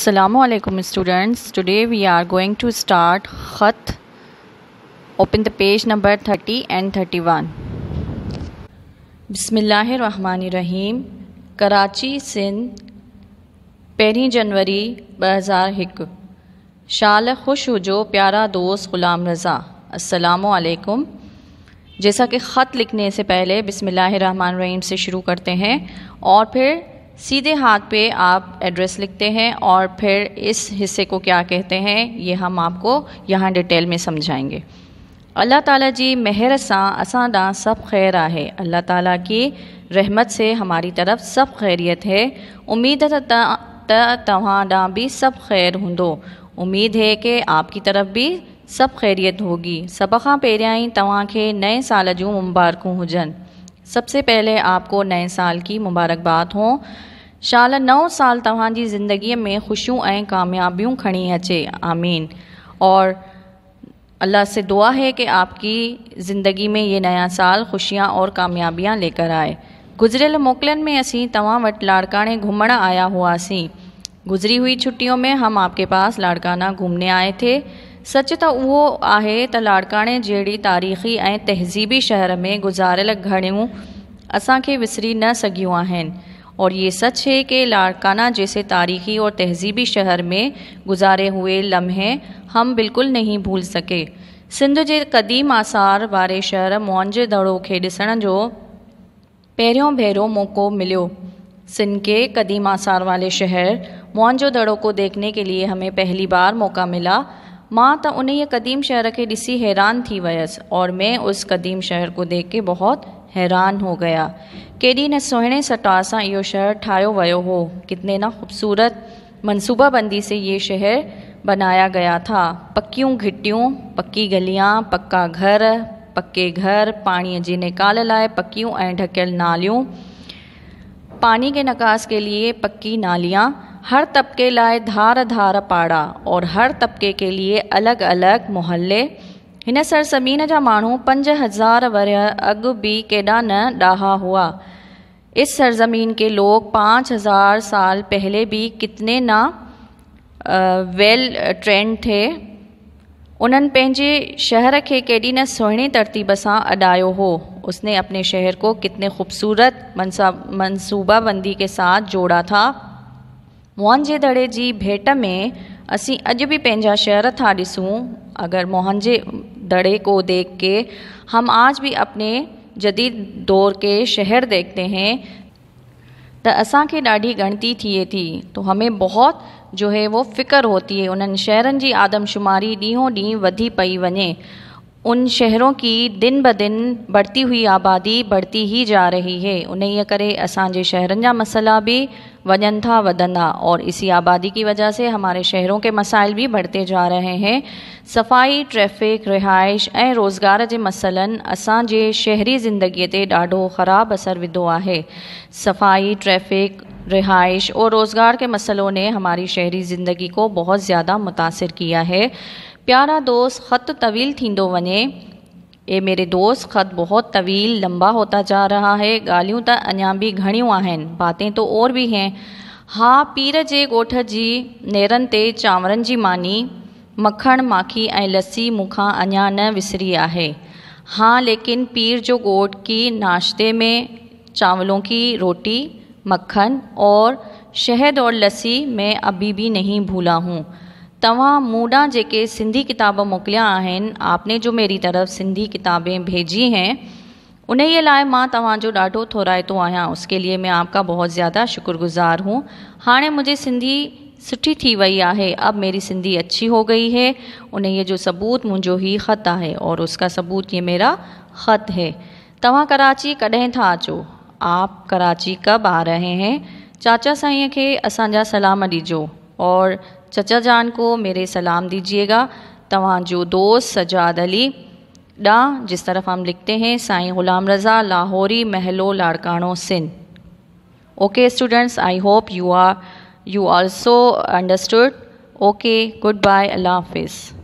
Assalamualaikum students today we are going to start khat open the page number 30 and 31 बिस्मिल्लाहिर्रहमानिर्रहीम कराची सिंध पहिरीं जनवरी ॿ हज़ार हिकु शाल ख़ुशि हुजो प्यारा दोस्त ग़ुलाम रज़ा असलकुम जैसा कि ख़त लिखने से पहले बिस्मिल्लाहिर्रहमानिर्रहीम से शुरू करते हैं और फिर सीधे हाथ पे आप एड्रेस लिखते हैं और फिर इस हिस्से को क्या कहते हैं ये हम आपको यहाँ डिटेल में समझाएंगे अल्लाह ताला जी मेहर सा असा सब खैर है अल्लाह ताला की रहमत से हमारी तरफ़ सब ख़ैरियत है उम्मीद त भी सब खैर सभु उम्मीद है कि आपकी तरफ़ भी सब ख़ैरियत होगी सब का पैरियाई ई के नए साल जो मुबारकू हुजन सबसे पहले आपको नए साल की मुबारकबाद हों शाल नओं साल तव्हांजी जिंदगी में ख़ुशियूं ऐं खड़ी अचे आमीन और अल्लाह से दुआ है कि आपकी ज़िंदगी में ये नया साल ख़ुशियाँ और कामयाबियाँ लेकर आए गुजरियल मोकलनि में असीं तव्हां वटि लाड़काणे घुमणु आया हुआसीं गुज़री हुई छुट्टियों में हम आपके पास लाड़काना घूमने आए थे सच तो उहो आहे त लाड़काणे जहिड़ी तारीख़ी ए तहज़ीबी शहर में गुज़ारियल घणियूं असांखे विसरी न सघियूं आहिनि और ये सच है कि लारकाना जैसे तारीखी और तहजीबी शहर में गुजारे हुए लम्हे हम बिल्कुल नहीं भूल सके सिंध के क़दीम आसार वाले शहर मुंहिंजे दड़ो के जो पर्यों भेरो मौक़ो मिलो सिंध के कदीम आसार वाले शहर मुंहिंजो दड़ो को देखने के लिए हमें पहली बार मौक़ा मिला माँ तो उन्हें कदीम शहर के ऐसी हैरान थी वयस और मैं उस कदीम शहर को देख के बहुत हैरान हो गया केडी ने सुहिणे सटा सा यो शहर ठाया वियो हो कितने न ख़ूबसूरत मनसूबाबंदी से ये शहर बनाया गया था पकियूं घिटियों पक्की गलियां पक्का घर पक्के घर पानी के निकाल लाए पकियूं ए ढकियल नालियों पानी के निकास के लिए पक्की नालियाँ हर तबके लाए धार धार पाड़ा और हर तबके के लिए अलग अलग मोहल्ले इन सरसमीन जा मू पंज हज़ार वर अग भी केॾा न ॾाहा हुआ इस सरज़मीन के लोग पाँच हज़ार साल पहले भी कितने ना वेल ट्रेंड थे उन्होंने शहर के केॾी न सुहिणे तरतीब से अॾायो हो उसने अपने शहर को कितने खूबसूरत मनसूबाबंदी के साथ जोड़ा था के दड़े की भेंट में असी अज भी शहर था ऐसू अगर मोहन दड़े को देख के हम आज भी अपने जदीद दौर के शहर देखते हैं त असांखे ॾाढी गणती थिए थी तो हमें बहुत जो है वो फ़िक्र होती है उन्हनि शहरनि जी आदमशुमारी ॾींहों ॾींहुं वधी पई वञे उन शहरों की दिन ब दिन बढ़ती हुई आबादी बढ़ती ही जा रही है उन्हें ईअं करे असाजे शहर जा मसला भी वजन था वदना और इसी आबादी की वजह से हमारे शहरों के मसाइल भी बढ़ते जा रहे हैं सफ़ाई ट्रैफ़िक रिहाइश ए रोज़गार के मसलन असाजे शहरी ज़िंदगी ते ॾाढो खराब असर विधो है सफ़ाई ट्रैफ़िक रिहाइश और रोज़गार के मसलों ने हमारी शहरी ज़िंदगी को बहुत ज़्यादा मुतासर किया है प्यारा दोस्त ख़त तवील थींदो वञे ए मेरे दोस्त ख़त बहुत तवील लंबा होता जा रहा है ॻाल्हियूं त अञा बि घणियूं आहिनि बातें तो और बि हैं हा पीर जे ॻोठ जी नेरनि ते चांवरनि जी मानी मखण माखी ऐं लस्सी मूंखां अञा न विसरी आहे हाँ लेकिन पीर जो गोट की नाश्ते में चावलों की रोटी मक्खन और शहद और लस्सी मैं अभी भी नहीं भूला हूँ तव्हां मूडा जेके सिंधी किताब मोकिलिया आहिनि आपने जो मेरी तरफ़ सिंधी किताबें भेजी हैं उन जे लाइ मां तव्हांजो ॾाढो थोराइतो आहियां उसके लिए मैं आपका बहुत ज़्यादा शुक्रगुज़ार हूँ हाणे मुंहिंजी सिंधी सुठी थी वई है अब मेरी सिंधी अच्छी हो गई है उन्हें ये जो सबूत मुझो ही ख़त है और उसका सबूत ये मेरा ख़त है तव्हां कराची कॾहिं था अचो आप कराची कब आ रहे हैं चाचा साईं खे असांजा सलाम ॾिजो और चचा जान को मेरे सलाम दीजिएगा जो दोस्त सजाद अली ॾांहुं जिस तरफ हम लिखते हैं साईं ग़ुलाम रज़ा लाहौरी महलो Larkano Sindh okay students I hope you are you also understood okay good bye अल्लाह हाफिज़